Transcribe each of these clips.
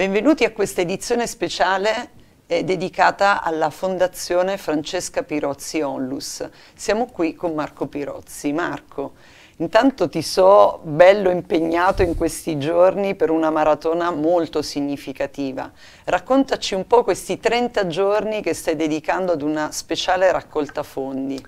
Benvenuti a questa edizione speciale eh, dedicata alla Fondazione Francesca Pirozzi Onlus. Siamo qui con Marco Pirozzi. Marco, Intanto ti so bello impegnato in questi giorni per una maratona molto significativa. Raccontaci un po' questi 30 giorni che stai dedicando ad una speciale raccolta fondi.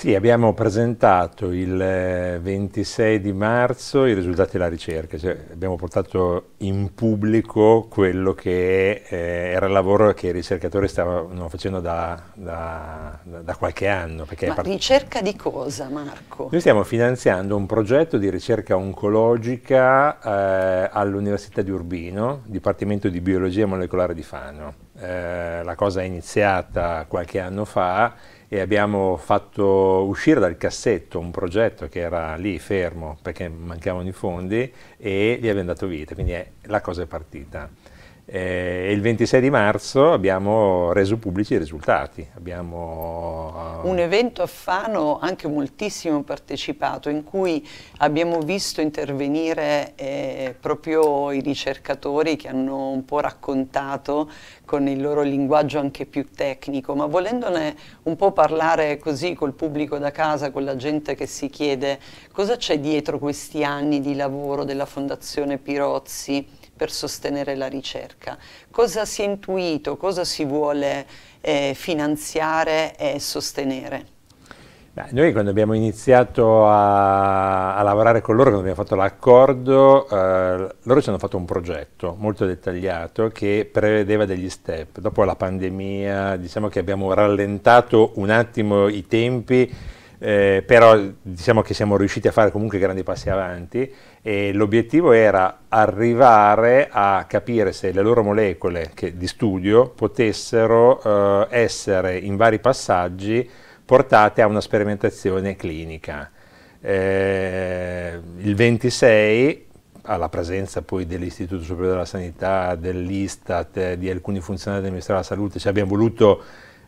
Sì, abbiamo presentato il 26 eh, di marzo i risultati della ricerca, cioè abbiamo portato in pubblico quello che eh, era il lavoro che i ricercatori stavano facendo da, da, da qualche anno. Ma part... ricerca di cosa Marco? Noi stiamo finanziando un progetto di ricerca oncologica eh, all'Università di Urbino, Dipartimento di Biologia Molecolare di Fano. Eh, la cosa è iniziata qualche anno fa e abbiamo fatto uscire dal cassetto un progetto che era lì fermo perché mancavano i fondi e gli abbiamo dato vita, quindi è, la cosa è partita. Eh, il 26 di marzo abbiamo reso pubblici i risultati. Abbiamo, uh... Un evento a Fano anche moltissimo partecipato in cui abbiamo visto intervenire eh, proprio i ricercatori che hanno un po' raccontato con il loro linguaggio anche più tecnico, ma volendone un po' parlare così col pubblico da casa, con la gente che si chiede cosa c'è dietro questi anni di lavoro della Fondazione Pirozzi per sostenere la ricerca. Cosa si è intuito, cosa si vuole eh, finanziare e sostenere? Noi quando abbiamo iniziato a, a, lavorare con loro, quando abbiamo fatto l'accordo, eh, loro ci hanno fatto un progetto molto dettagliato che prevedeva degli step. Dopo la pandemia diciamo che abbiamo rallentato un attimo i tempi, eh, però diciamo che siamo riusciti a fare comunque grandi passi avanti e l'obiettivo era arrivare a capire se le loro molecole che, di studio potessero eh, essere in vari passaggi portate a una sperimentazione clinica. Eh, il 26 alla presenza poi dell'Istituto Superiore della Sanità, dell'Istat, di alcuni funzionari del Ministero della Salute, cioè abbiamo voluto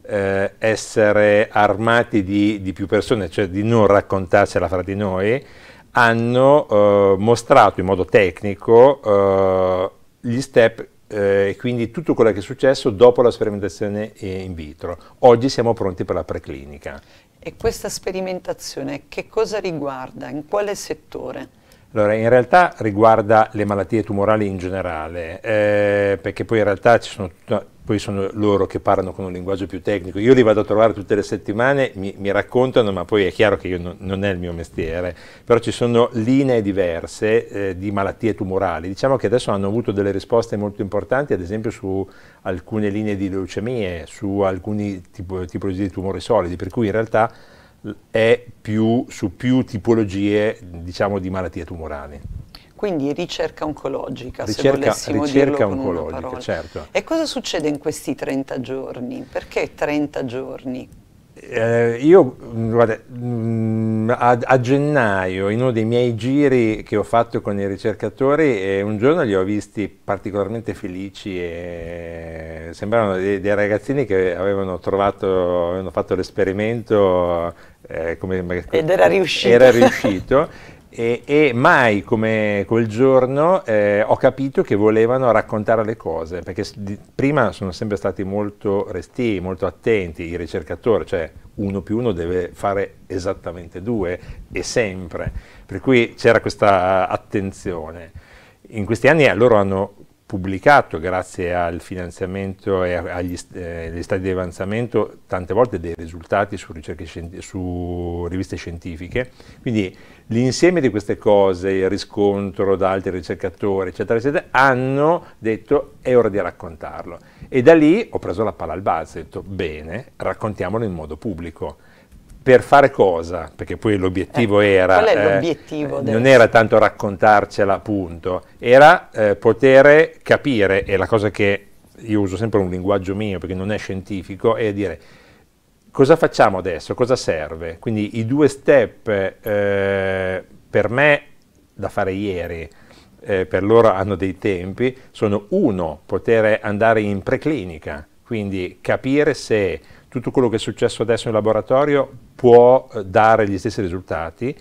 eh, essere armati di, di più persone, cioè di non raccontarcela fra di noi, hanno eh, mostrato in modo tecnico eh, gli step eh, e quindi tutto quello che è successo dopo la sperimentazione in vitro. Oggi siamo pronti per la preclinica. E questa sperimentazione che cosa riguarda? In quale settore? Allora, in realtà riguarda le malattie tumorali in generale, eh, perché poi in realtà ci sono poi sono loro che parlano con un linguaggio più tecnico. Io li vado a trovare tutte le settimane, mi, mi raccontano, ma poi è chiaro che non, non, è il mio mestiere, però ci sono linee diverse eh, di malattie tumorali. Diciamo che adesso hanno avuto delle risposte molto importanti, ad esempio su alcune linee di leucemie, su alcuni tipo, tipologie di tumori solidi, per cui in realtà è più, su più tipologie diciamo, di malattie tumorali quindi ricerca oncologica, ricerca, se volessimo ricerca oncologica, certo. E cosa succede in questi 30 giorni? Perché 30 giorni? Eh, io mm, guarda, mm, a, a, gennaio, in uno dei miei giri che ho fatto con i ricercatori, eh, un giorno li ho visti particolarmente felici e sembravano dei, dei ragazzini che avevano, trovato, avevano fatto l'esperimento eh, come, ed era riuscito, era riuscito E, e, mai come quel giorno eh, ho capito che volevano raccontare le cose, perché di, prima sono sempre stati molto resti, molto attenti i ricercatori, cioè uno più uno deve fare esattamente due e sempre, per cui c'era questa attenzione. In questi anni eh, loro hanno pubblicato grazie al finanziamento e agli eh, stati di avanzamento tante volte dei risultati su, su riviste scientifiche, quindi l'insieme di queste cose, il riscontro da altri ricercatori, eccetera, eccetera, hanno detto è ora di raccontarlo. E da lì ho preso la palla al balzo e ho detto bene, raccontiamolo in modo pubblico per fare cosa? Perché poi l'obiettivo eh, era... Qual è eh, l'obiettivo? Eh, del... non era tanto raccontarcela, appunto, era eh, poter capire, e la cosa che io uso sempre un linguaggio mio perché non è scientifico, è dire cosa facciamo adesso, cosa serve? Quindi i due step eh, per me da fare ieri, eh, per loro hanno dei tempi, sono uno, poter andare in preclinica, quindi capire se tutto quello che è successo adesso in laboratorio può eh, dare gli stessi risultati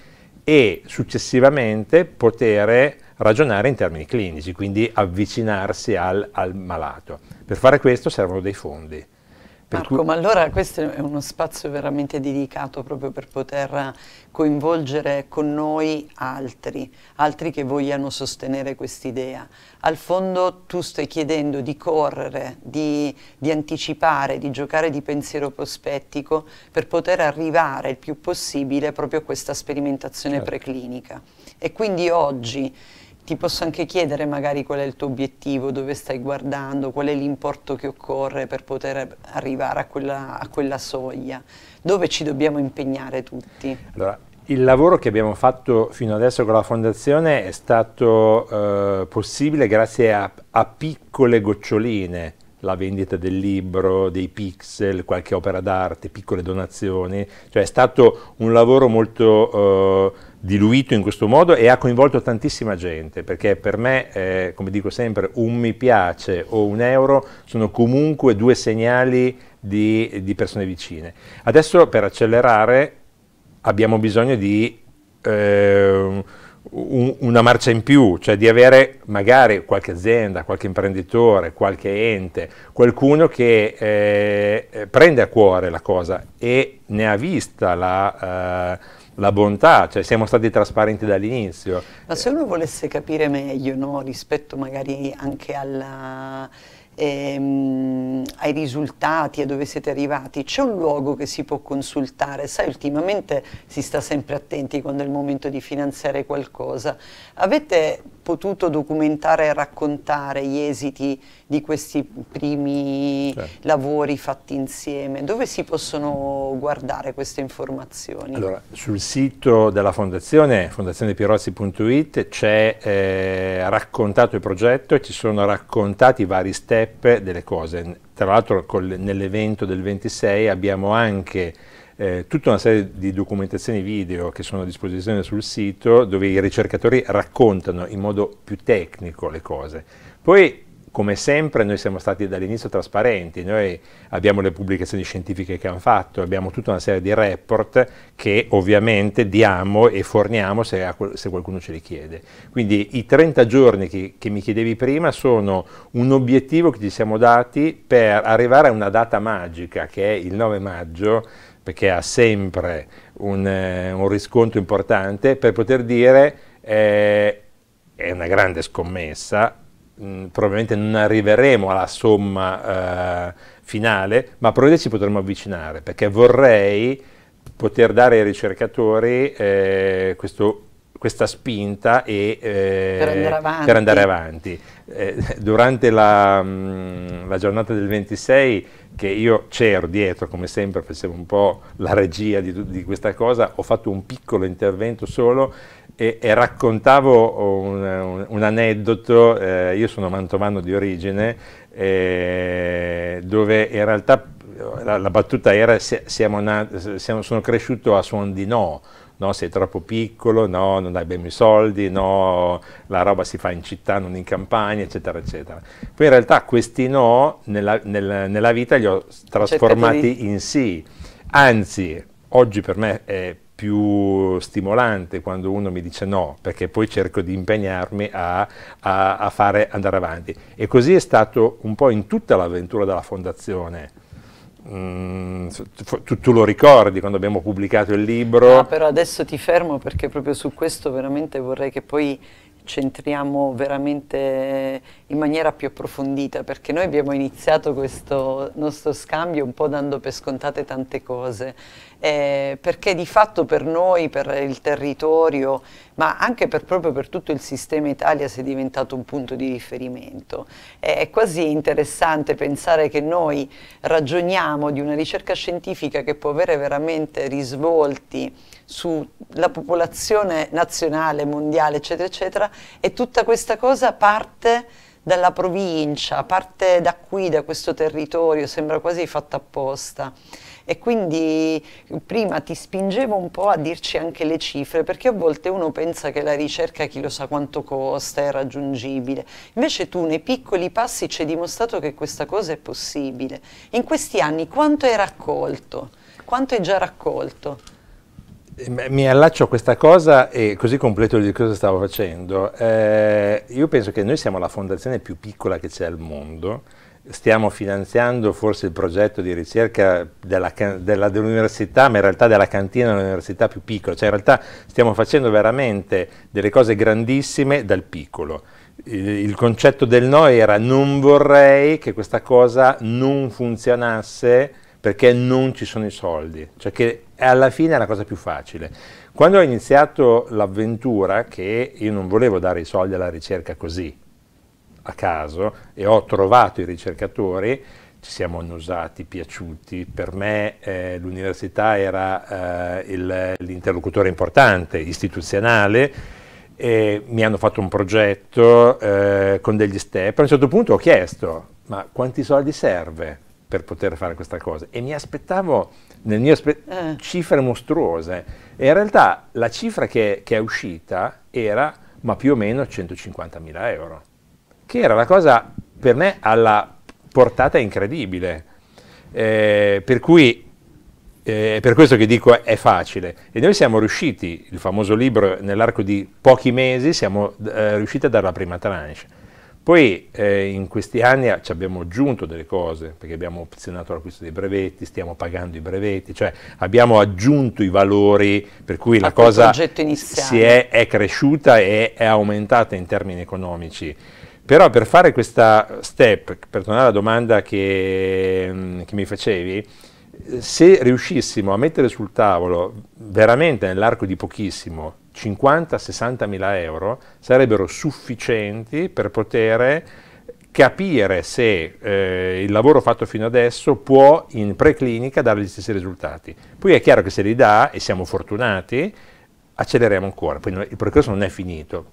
e successivamente poter ragionare in termini clinici, quindi avvicinarsi al, al malato. Per fare questo servono dei fondi. Marco, cui... ma allora questo è uno spazio veramente dedicato proprio per poter coinvolgere con noi altri, altri che vogliano sostenere quest'idea. Al fondo tu stai chiedendo di correre, di, di anticipare, di giocare di pensiero prospettico per poter arrivare il più possibile proprio a questa sperimentazione certo. preclinica. E quindi oggi ti posso anche chiedere magari qual è il tuo obiettivo, dove stai guardando, qual è l'importo che occorre per poter arrivare a quella, a quella soglia, dove ci dobbiamo impegnare tutti. Allora, il lavoro che abbiamo fatto fino adesso con la fondazione è stato eh, possibile grazie a, a piccole goccioline, la vendita del libro, dei pixel, qualche opera d'arte, piccole donazioni, cioè è stato un lavoro molto... Eh, diluito in questo modo e ha coinvolto tantissima gente, perché per me, eh, come dico sempre, un mi piace o un euro sono comunque due segnali di, di persone vicine. Adesso per accelerare abbiamo bisogno di eh, un, una marcia in più, cioè di avere magari qualche azienda, qualche imprenditore, qualche ente, qualcuno che eh, prende a cuore la cosa e ne ha vista la... Eh, la bontà, cioè siamo stati trasparenti dall'inizio. Ma se uno volesse capire meglio no, rispetto magari anche alla, ehm, ai risultati e dove siete arrivati, c'è un luogo che si può consultare, sai ultimamente si sta sempre attenti quando è il momento di finanziare qualcosa. Avete potuto documentare e raccontare gli esiti di questi primi cioè. lavori fatti insieme? Dove si possono guardare queste informazioni? Allora, sul sito della fondazione, fondazionepirozzi.it, c'è eh, raccontato il progetto e ci sono raccontati i vari step delle cose. Tra l'altro nell'evento del 26 abbiamo anche eh, tutta una serie di documentazioni video che sono a disposizione sul sito dove i ricercatori raccontano in modo più tecnico le cose. Poi come sempre noi siamo stati dall'inizio trasparenti, noi abbiamo le pubblicazioni scientifiche che hanno fatto, abbiamo tutta una serie di report che ovviamente diamo e forniamo se, se qualcuno ce li chiede. Quindi i 30 giorni che, che, mi chiedevi prima sono un obiettivo che ci siamo dati per arrivare a una data magica che è il 9 maggio perché ha sempre un, eh, un riscontro importante, per poter dire eh, è una grande scommessa, mh, mm, probabilmente non arriveremo alla somma eh, finale, ma probabilmente ci potremo avvicinare, perché vorrei poter dare ai ricercatori eh, questo questa spinta e, eh, per andare avanti. Per andare avanti. Eh, durante la, mh, mm, la, giornata del 26, che io c'ero dietro, come sempre, facevo un po' la regia di, di questa cosa, ho fatto un piccolo intervento solo e, e raccontavo un, un, un aneddoto, eh, io sono mantovano di origine, eh, dove in realtà la, la battuta era siamo nati, siamo, sono cresciuto a suon di no, no, sei troppo piccolo, no, non hai ben i soldi, no, la roba si fa in città, non in campagna, eccetera, eccetera. Poi in realtà questi no nella, nel, nella vita li ho trasformati di... in sì. Anzi, oggi per me è più stimolante quando uno mi dice no, perché poi cerco di impegnarmi a, a, a fare andare avanti. E così è stato un po' in tutta l'avventura della fondazione Mm, tu, tu, lo ricordi quando abbiamo pubblicato il libro. No, ah, però adesso ti fermo perché proprio su questo veramente vorrei che poi centriamo veramente in maniera più approfondita perché noi abbiamo iniziato questo nostro scambio un po' dando per scontate tante cose eh, perché di fatto per noi, per il territorio, ma anche per, proprio per tutto il sistema Italia si è diventato un punto di riferimento. è quasi interessante pensare che noi ragioniamo di una ricerca scientifica che può avere veramente risvolti sulla popolazione nazionale, mondiale, eccetera, eccetera, e tutta questa cosa parte dalla provincia, parte da qui, da questo territorio, sembra quasi fatta apposta e quindi prima ti spingevo un po' a dirci anche le cifre perché a volte uno pensa che la ricerca chi lo sa quanto costa è raggiungibile, invece tu nei piccoli passi ci hai dimostrato che questa cosa è possibile. In questi anni quanto hai raccolto? Quanto hai già raccolto? Eh, mi allaccio a questa cosa e così completo di cosa stavo facendo. Eh, io penso che noi siamo la fondazione più piccola che c'è al mondo stiamo finanziando forse il progetto di ricerca dell'università, ma in realtà della cantina dell'università più piccola, cioè in realtà stiamo facendo veramente delle cose grandissime dal piccolo. Il, il concetto del no era non vorrei che questa cosa non funzionasse perché non ci sono i soldi, cioè che alla fine è la cosa più facile. Quando ho iniziato l'avventura, che io non volevo dare i soldi alla ricerca così, a caso e ho trovato i ricercatori, ci siamo annusati, piaciuti. Per me eh, l'università era eh, il, l'interlocutore importante, istituzionale, mi hanno fatto un progetto eh, con degli step. A un certo punto ho chiesto, ma quanti soldi serve per poter fare questa cosa? E mi aspettavo nel mio spe- eh. cifre mostruose. E in realtà la cifra che, che è uscita era ma più o meno 150 mila euro che era una cosa per me alla portata incredibile. Eh, per cui eh, per questo che dico è facile. E noi siamo riusciti, il famoso libro, nell'arco di pochi mesi, siamo eh, riusciti a dare la prima tranche. Poi eh, in questi anni ci abbiamo aggiunto delle cose, perché abbiamo opzionato l'acquisto dei brevetti, stiamo pagando i brevetti, cioè abbiamo aggiunto i valori per cui la cosa si è, è cresciuta e è aumentata in termini economici. Però per fare questa step, per tornare alla domanda che, mm, che mi facevi, se riuscissimo a mettere sul tavolo veramente nell'arco di pochissimo 50-60 mila euro, sarebbero sufficienti per poter capire se eh, il lavoro fatto fino adesso può in preclinica dare gli stessi risultati. Poi è chiaro che se li dà e siamo fortunati, accelereremo ancora, poi il percorso non è finito,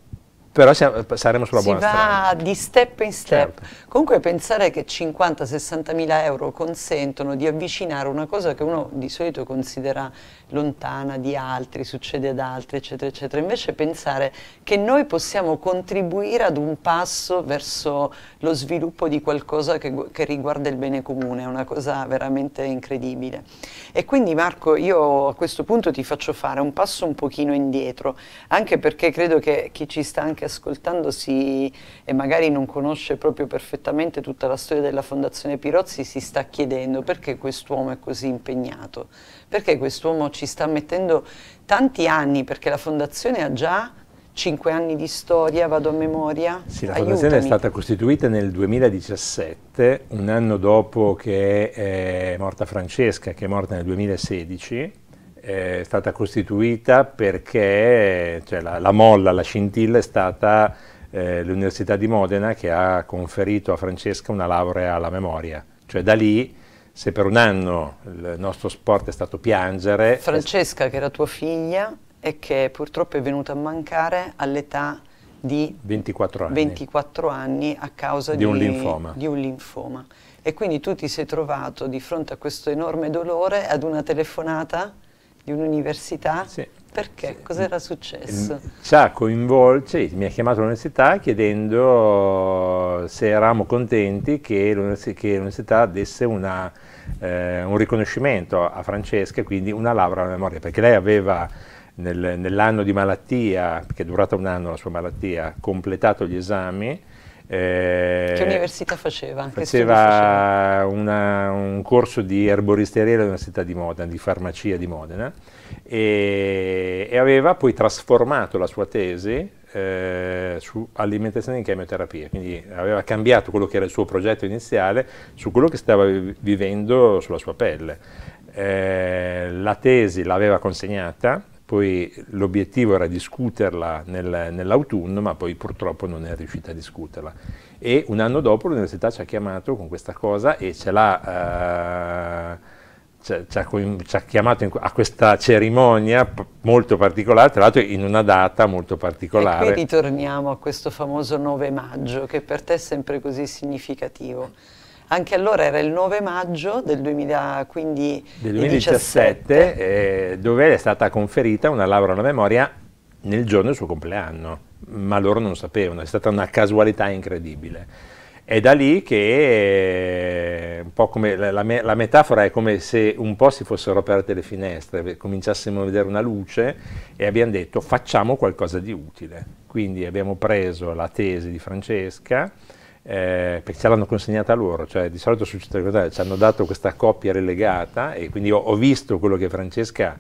però siamo, saremo sulla si buona strada. Si va di step in step. Certo. Comunque pensare che 50-60 mila euro consentono di avvicinare una cosa che uno di solito considera lontana di altri, succede ad altri, eccetera, eccetera. Invece pensare che noi possiamo contribuire ad un passo verso lo sviluppo di qualcosa che, che riguarda il bene comune, è una cosa veramente incredibile. E quindi Marco, io a questo punto ti faccio fare un passo un pochino indietro, anche perché credo che chi ci sta anche ascoltando si, e magari non conosce proprio perfettamente tutta la storia della Fondazione Pirozzi si sta chiedendo perché quest'uomo è così impegnato, perché quest'uomo ci sta mettendo tanti anni, perché la Fondazione ha già cinque anni di storia, vado a memoria. Sì, la Fondazione Aiutami. è stata costituita nel 2017, un anno dopo che è eh, morta Francesca, che è morta nel 2016 è stata costituita perché cioè, la, la, molla, la scintilla è stata eh, l'Università di Modena che ha conferito a Francesca una laurea alla memoria. Cioè da lì, se per un anno il nostro sport è stato piangere... Francesca, che era tua figlia e che purtroppo è venuta a mancare all'età di 24 anni. 24 anni, a causa di, di, un linfoma. di un linfoma. E quindi tu ti sei trovato di fronte a questo enorme dolore ad una telefonata di un'università? Sì. Perché? Sì. Cos'era successo? Ci ha coinvolto, mi ha chiamato l'università chiedendo se eravamo contenti che l'università desse una, eh, un riconoscimento a Francesca, quindi una laurea alla memoria, perché lei aveva nel, nell'anno di malattia, che è durata un anno la sua malattia, completato gli esami, eh, che università faceva? Faceva, faceva? Una, un corso di erboristeria all'Università di Modena, di farmacia di Modena, e, e aveva poi trasformato la sua tesi eh, su alimentazione in chemioterapia, quindi aveva cambiato quello che era il suo progetto iniziale su quello che stava vivendo sulla sua pelle. Eh, la tesi l'aveva consegnata poi l'obiettivo era discuterla nel, nell'autunno, ma poi purtroppo non è riuscita a discuterla. E un anno dopo l'università ci ha chiamato con questa cosa e ce l'ha... Eh, ci ha, ci ha, chiamato in, a questa cerimonia molto particolare, tra l'altro in una data molto particolare. E qui ritorniamo a questo famoso 9 maggio, che per te è sempre così significativo. Anche allora era il 9 maggio del 2015, del 2017, eh, dove è stata conferita una laurea alla memoria nel giorno del suo compleanno, ma loro non sapevano, è stata una casualità incredibile. È da lì che, eh, un po' come la, la, metafora è come se un po' si fossero aperte le finestre, cominciassimo a vedere una luce e abbiamo detto facciamo qualcosa di utile. Quindi abbiamo preso la tesi di Francesca, eh, perché ce l'hanno consegnata loro, cioè di solito succede così, ci hanno dato questa coppia relegata e quindi ho, ho visto quello che Francesca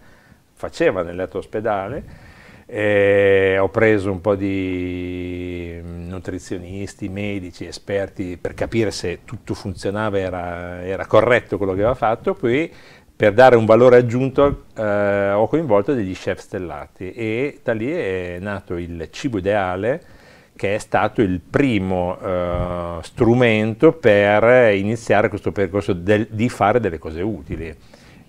faceva nel letto ospedale, eh, ho preso un po' di mm, nutrizionisti, medici, esperti per capire se tutto funzionava, era, era corretto quello che aveva fatto, poi per dare un valore aggiunto eh, ho coinvolto degli chef stellati e da lì è nato il cibo ideale che è stato il primo eh, strumento per iniziare questo percorso del, di fare delle cose utili.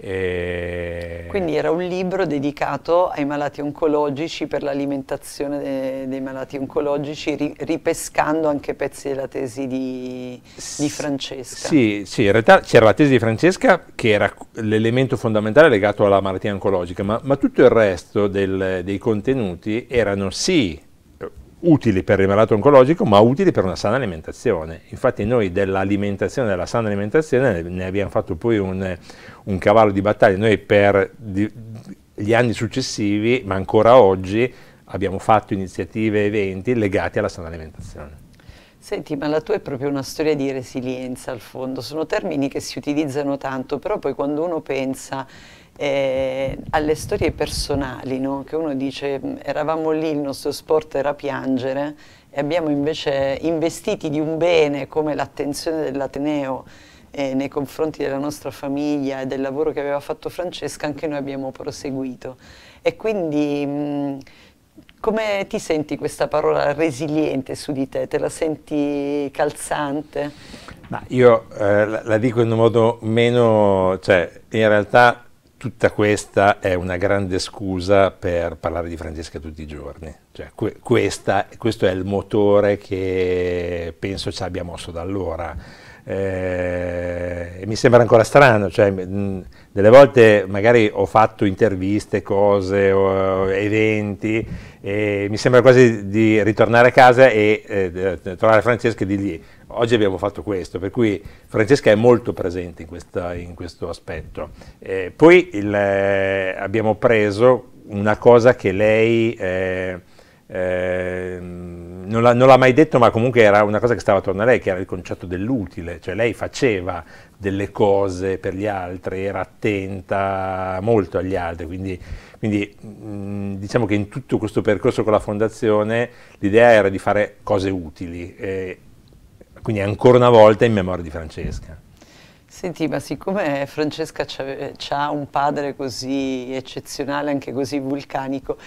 E... Quindi era un libro dedicato ai malati oncologici per l'alimentazione de dei malati oncologici, ri ripescando anche pezzi della tesi di, di Francesca. Sì, sì, in realtà c'era la tesi di Francesca che era l'elemento fondamentale legato alla malattia oncologica, ma, ma tutto il resto del, dei contenuti erano sì utili per il malato oncologico, ma utili per una sana alimentazione. Infatti noi dell'alimentazione, della sana alimentazione, ne abbiamo fatto poi un, un cavallo di battaglia. Noi per gli anni successivi, ma ancora oggi, abbiamo fatto iniziative e eventi legati alla sana alimentazione. Senti, ma la tua è proprio una storia di resilienza al fondo, sono termini che si utilizzano tanto, però poi quando uno pensa eh, alle storie personali, no? che uno dice eravamo lì, il nostro sport era piangere e abbiamo invece investiti di un bene come l'attenzione dell'Ateneo eh, nei confronti della nostra famiglia e del lavoro che aveva fatto Francesca, anche noi abbiamo proseguito. E quindi mh, come ti senti questa parola resiliente su di te? Te la senti calzante? Ma io eh, la, la, dico in un modo meno, cioè in realtà tutta questa è una grande scusa per parlare di Francesca tutti i giorni. Cioè, que questa, questo è il motore che penso ci abbia mosso da allora. Eh, mi sembra ancora strano, cioè, mh, delle volte magari ho fatto interviste, cose, o, eventi, e mi sembra quasi di ritornare a casa e eh, trovare Francesca e dirgli Oggi abbiamo fatto questo, per cui Francesca è molto presente in, questa, in questo aspetto. Eh, poi il, eh, abbiamo preso una cosa che lei eh, eh, non, l'ha, non l'ha mai detto, ma comunque era una cosa che stava attorno a lei, che era il concetto dell'utile, cioè lei faceva delle cose per gli altri, era attenta molto agli altri, quindi... Quindi mh, mm, diciamo che in tutto questo percorso con la fondazione l'idea era di fare cose utili. Eh, quindi ancora una volta in memoria di Francesca. Senti, ma siccome Francesca ha un padre così eccezionale, anche così vulcanico,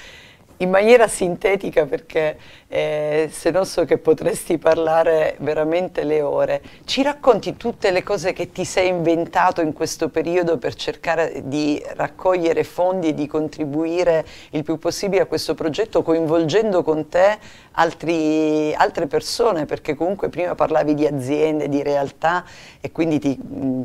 in maniera sintetica perché eh, se non so che potresti parlare veramente le ore. Ci racconti tutte le cose che ti sei inventato in questo periodo per cercare di raccogliere fondi e di contribuire il più possibile a questo progetto coinvolgendo con te altri, altre persone, perché comunque prima parlavi di aziende, di realtà e quindi ti,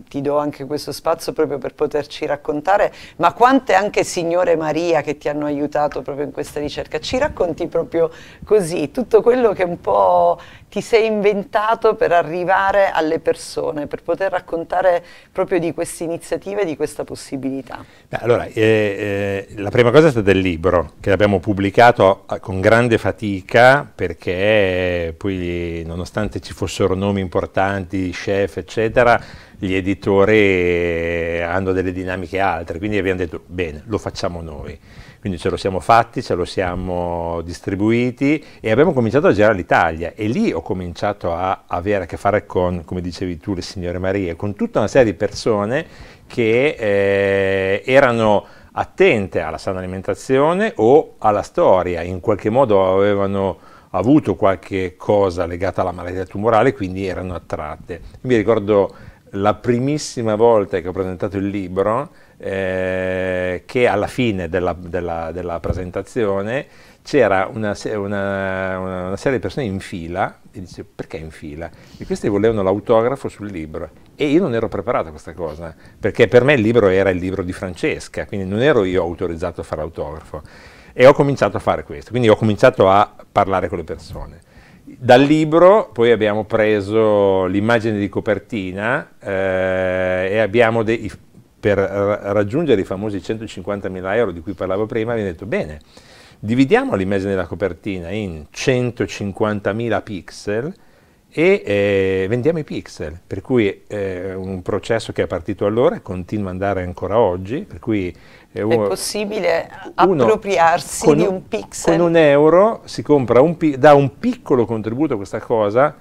ti, do anche questo spazio proprio per poterci raccontare, ma quante anche Signore Maria che ti hanno aiutato proprio in questa ricerca, ci racconti proprio così tutto quello che un po' ti sei inventato per arrivare alle persone, per poter raccontare proprio di questa iniziativa e di questa possibilità? Beh, allora, eh, eh, la prima cosa è stata il libro, che abbiamo pubblicato eh, con grande fatica, perché eh, poi nonostante ci fossero nomi importanti, chef, eccetera, gli editori eh, hanno delle dinamiche altre, quindi abbiamo detto bene, lo facciamo noi. Quindi ce lo siamo fatti, ce lo siamo distribuiti e abbiamo cominciato a girare l'Italia e lì ho cominciato a avere a che fare con, come dicevi tu, le signore Marie, con tutta una serie di persone che eh, erano attente alla sana alimentazione o alla storia, in qualche modo avevano avuto qualche cosa legata alla malattia tumorale, quindi erano attratte. Mi ricordo la primissima volta che ho presentato il libro, eh, che alla fine della, della, della presentazione c'era una, una, una, serie di persone in fila e dice perché in fila? E questi volevano l'autografo sul libro e io non ero preparato a questa cosa perché per me il libro era il libro di Francesca, quindi non ero io autorizzato a fare autografo. e ho cominciato a fare questo, quindi ho cominciato a parlare con le persone. Dal libro poi abbiamo preso l'immagine di copertina eh, e abbiamo dei, per raggiungere i famosi 150 mila euro di cui parlavo prima, abbiamo detto bene, dividiamo l'immagine della copertina in 150 mila pixel e eh, vendiamo i pixel, per cui è eh, un processo che è partito allora e continua ad andare ancora oggi, per cui è possibile appropriarsi di un pixel. Con un euro si compra un, dà un piccolo contributo a questa cosa,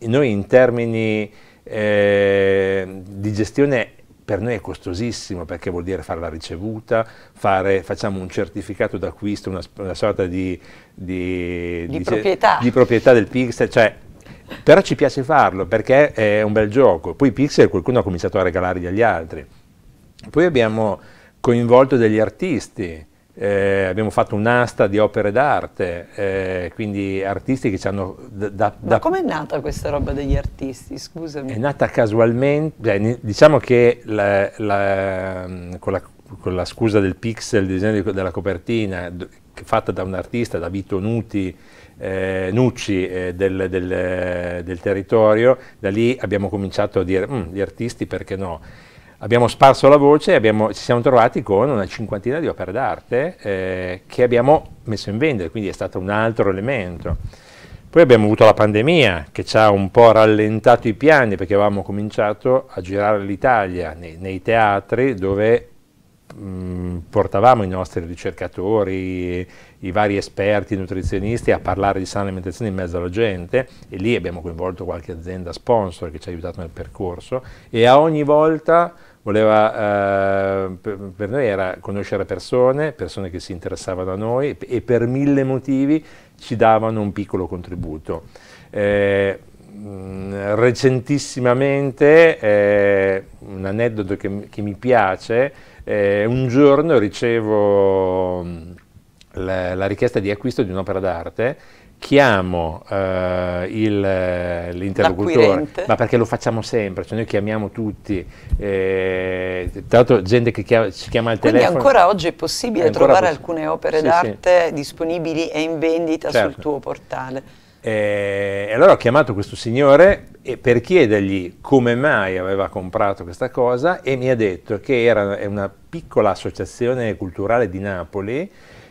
noi in termini eh, di gestione per noi è costosissimo perché vuol dire fare la ricevuta, fare, facciamo un certificato d'acquisto, una, una, sorta di, di, di, proprietà. di, proprietà. del pixel, cioè, però ci piace farlo perché è un bel gioco. Poi i pixel qualcuno ha cominciato a regalarli agli altri. Poi abbiamo coinvolto degli artisti, eh, abbiamo fatto un'asta di opere d'arte, eh, quindi artisti che ci hanno... Da, da, Ma com'è nata questa roba degli artisti, scusami? È nata casualmente, cioè, diciamo che la, la, con, la, con, la, scusa del pixel, del disegno di, della copertina, fatta da un artista, da Vito Nuti, eh, Nucci eh, del, del, del, territorio, da lì abbiamo cominciato a dire, mm, gli artisti perché no? abbiamo sparso la voce e ci siamo trovati con una cinquantina di opere d'arte eh, che abbiamo messo in vendita, quindi è stato un altro elemento. Poi abbiamo avuto la pandemia che ci ha un po' rallentato i piani perché avevamo cominciato a girare l'Italia nei, nei teatri dove mm, portavamo i nostri ricercatori, i vari esperti nutrizionisti a parlare di sana alimentazione in mezzo alla gente e lì abbiamo coinvolto qualche azienda sponsor che ci ha aiutato nel percorso e a ogni volta Voleva, eh, per noi era conoscere persone, persone che si interessavano a noi e per mille motivi ci davano un piccolo contributo. Eh, mm, recentissimamente, eh, un aneddoto che, che mi piace, eh, un giorno ricevo mm, la, la richiesta di acquisto di un'opera d'arte chiamo eh, eh l'interlocutore, ma perché lo facciamo sempre, cioè noi chiamiamo tutti, eh, tra l'altro gente che chiama, ci chiama al Quindi telefono. Quindi ancora oggi è possibile è trovare possi- alcune opere sì, d'arte sì. disponibili e in vendita certo. sul tuo portale. eh, allora ho chiamato questo signore per chiedergli come mai aveva comprato questa cosa e mi ha detto che era una piccola associazione culturale di Napoli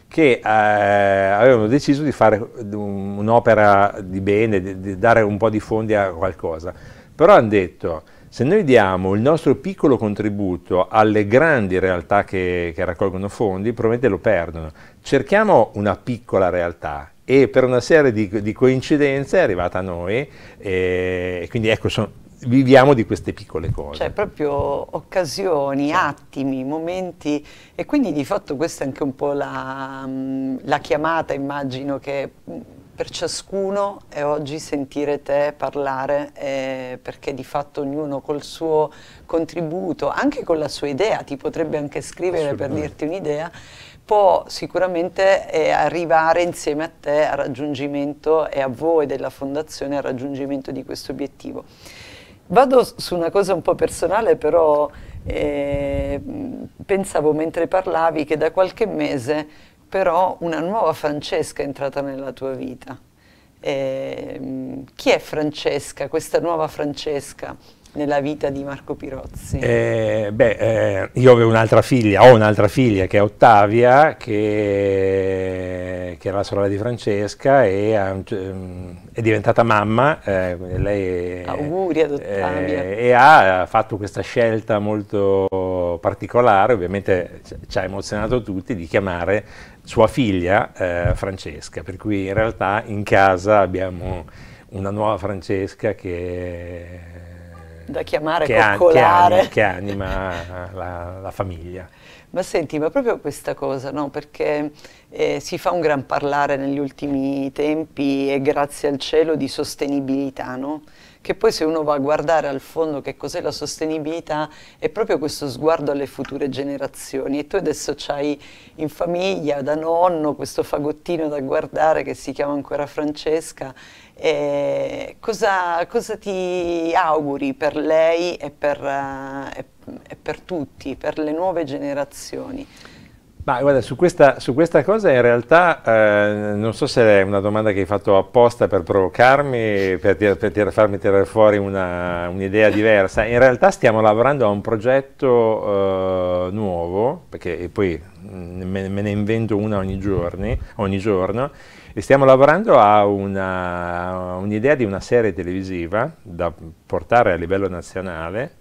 che eh, avevano deciso di fare un'opera di bene, di, di dare un po' di fondi a qualcosa. Però hanno detto, se noi diamo il nostro piccolo contributo alle grandi realtà che, che, raccolgono fondi, probabilmente lo perdono. Cerchiamo una piccola realtà e per una serie di, di coincidenze è arrivata a noi e quindi ecco sono viviamo di queste piccole cose. Cioè proprio occasioni, sì. attimi, momenti e quindi di fatto questa è anche un po' la, mm, la chiamata immagino che mm, per ciascuno è oggi sentire te parlare eh, perché di fatto ognuno col suo contributo, anche con la sua idea, ti potrebbe anche scrivere per dirti un'idea, può sicuramente eh, arrivare insieme a te al raggiungimento e a voi della fondazione al raggiungimento di questo obiettivo. Vado su una cosa un po' personale, però eh, pensavo mentre parlavi che da qualche mese però una nuova Francesca è entrata nella tua vita. Eh, chi è Francesca, questa nuova Francesca? nella vita di Marco Pirozzi? Eh, beh, eh, io avevo un'altra figlia, ho un'altra figlia che è Ottavia, che, che era la sorella di Francesca e mm, è diventata mamma. Eh, lei, Auguri ad eh, Ottavia. e ha fatto questa scelta molto particolare, ovviamente ci ha emozionato tutti, di chiamare sua figlia eh, Francesca, per cui in realtà in casa abbiamo una nuova Francesca che È, da chiamare che coccolare. An che, anima, che anima la, la famiglia. Ma senti, ma proprio questa cosa, no? Perché eh, si fa un gran parlare negli ultimi tempi e grazie al cielo di sostenibilità, no? che poi se uno va a guardare al fondo che cos'è la sostenibilità è proprio questo sguardo alle future generazioni e tu adesso hai in famiglia da nonno questo fagottino da guardare che si chiama ancora Francesca, eh, cosa, cosa, ti auguri per lei e per, uh, e, e per tutti, per le nuove generazioni? Ma guarda, su questa, su questa cosa in realtà eh, non so se è una domanda che hai fatto apposta per provocarmi, per, tir per tir farmi tirare fuori un'idea diversa. In realtà stiamo lavorando a un progetto eh, nuovo, perché poi mm, me, me, ne invento una ogni, giorni, ogni giorno, e stiamo lavorando a un'idea di una serie televisiva da portare a livello nazionale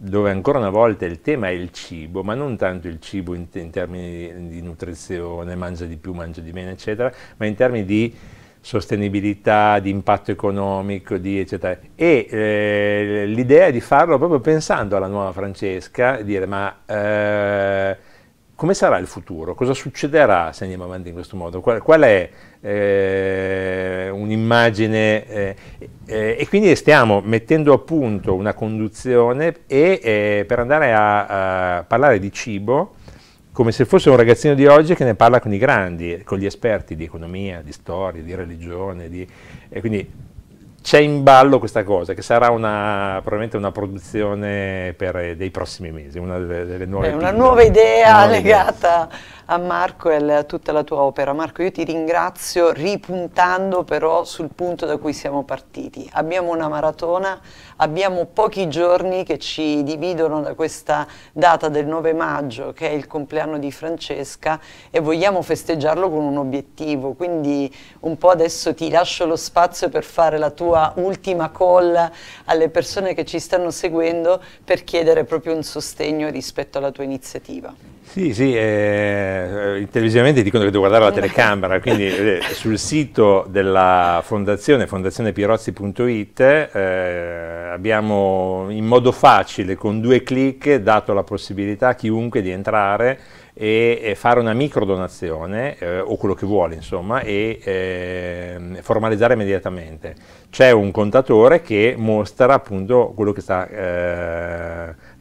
dove ancora una volta il tema è il cibo, ma non tanto il cibo in, in termini di nutrizione, mangia di più, mangia di meno, eccetera, ma in termini di sostenibilità, di impatto economico, di eccetera. E eh, l'idea è di farlo proprio pensando alla nuova Francesca, dire ma eh, come sarà il futuro? Cosa succederà se andiamo avanti in questo modo? Qual, qual è eh, un'immagine? Eh, eh, e quindi stiamo mettendo a punto una conduzione e, eh, per andare a, a, parlare di cibo come se fosse un ragazzino di oggi che ne parla con i grandi, con gli esperti di economia, di storia, di religione, di, quindi c'è in ballo questa cosa, che sarà una, probabilmente una produzione per eh, dei prossimi mesi, una delle, delle nuove... Beh, una nuova idea nuova legata... Idea a Marco e a tutta la tua opera. Marco, io ti ringrazio ripuntando però sul punto da cui siamo partiti. Abbiamo una maratona, abbiamo pochi giorni che ci dividono da questa data del 9 maggio, che è il compleanno di Francesca, e vogliamo festeggiarlo con un obiettivo. Quindi un po' adesso ti lascio lo spazio per fare la tua ultima call alle persone che ci stanno seguendo per chiedere proprio un sostegno rispetto alla tua iniziativa. Sì, sì, eh, eh, televisivamente dicono che devo guardare la eh, telecamera, quindi eh, sul sito della fondazione, fondazionepirozzi.it, eh, abbiamo in modo facile, con due clic, dato la possibilità a chiunque di entrare e, e fare una micro donazione, eh, o quello che vuole insomma, e ehm, formalizzare immediatamente. C'è un contatore che mostra appunto quello che sta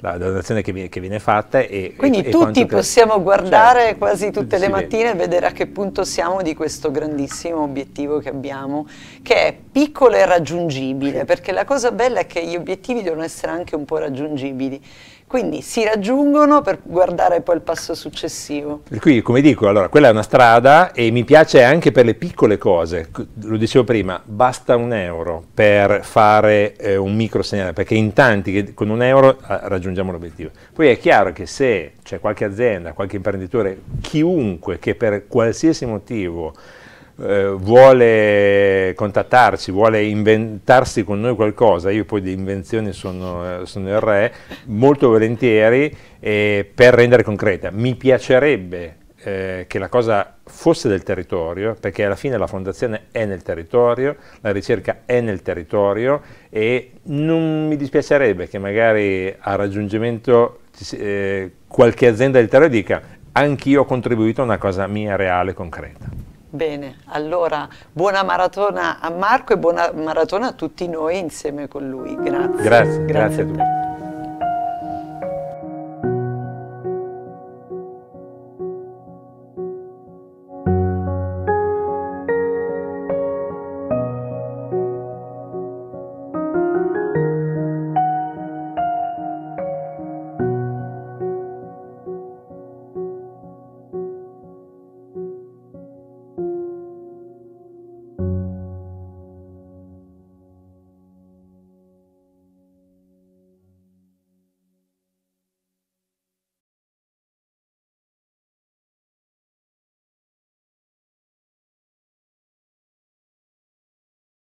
la donazione che viene, che viene fatta. E, Quindi e, tutti e possiamo guardare certo, quasi tutte le mattine e vedere a che punto siamo di questo grandissimo obiettivo che abbiamo, che è piccolo e raggiungibile, perché la cosa bella è che gli obiettivi devono essere anche un po' raggiungibili. Quindi si raggiungono per guardare poi il passo successivo. Per cui, come dico, allora, quella è una strada e mi piace anche per le piccole cose. Lo dicevo prima, basta un euro per fare eh, un micro segnale, perché in tanti che con un euro ah, raggiungiamo l'obiettivo. Poi è chiaro che se c'è qualche azienda, qualche imprenditore, chiunque che per qualsiasi motivo eh, vuole contattarci, vuole inventarsi con noi qualcosa, io poi di invenzioni sono, eh, sono il re, molto volentieri eh, per rendere concreta. Mi piacerebbe eh, che la cosa fosse del territorio, perché alla fine la fondazione è nel territorio, la ricerca è nel territorio e non mi dispiacerebbe che magari a raggiungimento eh, qualche azienda del territorio dica anch'io ho contribuito a una cosa mia reale, concreta. Bene, allora buona maratona a Marco e buona maratona a tutti noi insieme con lui. Grazie. Grazie, grazie, grazie a tutti.